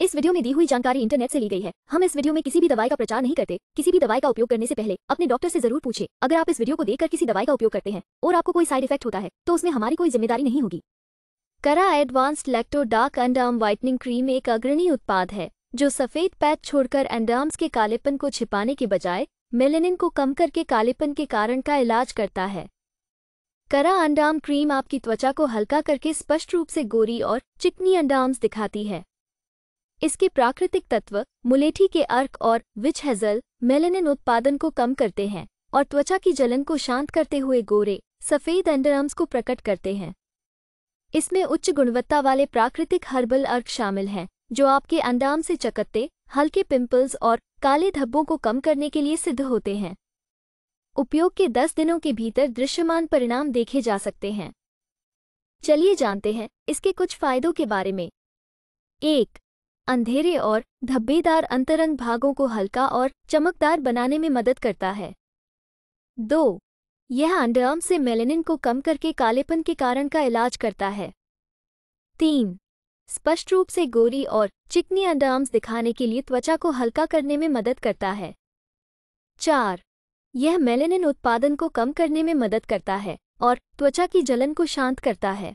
इस वीडियो में दी हुई जानकारी इंटरनेट से ली गई है हम इस वीडियो में किसी भी दवाई का प्रचार नहीं करते किसी भी दवाई का उपयोग करने से पहले अपने डॉक्टर से जरूर पूछे अगर आप इस वीडियो को देखकर किसी दवाई का उपयोग करते हैं और आपको कोई साइड इफेक्ट होता है तो उसमें हमारी कोई जिम्मेदारी नहीं होगी करा advanced lacto dark underarm whitening cream एक अग्रणी उत्पाद है जो सफेद पैच छोड़कर एंडर्म्स के कालेपन को छिपाने के बजाय मेलेनिन को कम करके कालेपन के कारण का इलाज करता है करा अंडाम क्रीम आपकी त्वचा को हल्का करके स्पष्ट रूप से गोरी और चिकनी अंडाम्स दिखाती है इसके प्राकृतिक तत्व मुलेठी के अर्क और विच हेजल मेलेनिन उत्पादन को कम करते हैं और त्वचा की जलन को शांत करते हुए गोरे सफ़ेद अंडरआर्म्स को प्रकट करते हैं इसमें उच्च गुणवत्ता वाले प्राकृतिक हर्बल अर्क शामिल हैं जो आपके अंडाम से चकत्ते हल्के पिंपल्स और काले धब्बों को कम करने के लिए सिद्ध होते हैं उपयोग के 10 दिनों के भीतर दृश्यमान परिणाम देखे जा सकते हैं चलिए जानते हैं इसके कुछ फायदों के बारे में एक अंधेरे और धब्बेदार अंतरंग भागों को हल्का और चमकदार बनाने में मदद करता है दो यह अंडरआर्म से मेलेनिन को कम करके कालेपन के कारण का इलाज करता है तीन स्पष्ट रूप से गोरी और चिकनी अंडरआर्म्स दिखाने के लिए त्वचा को हल्का करने में मदद करता है चार यह मेलेनिन उत्पादन को कम करने में मदद करता है और त्वचा की जलन को शांत करता है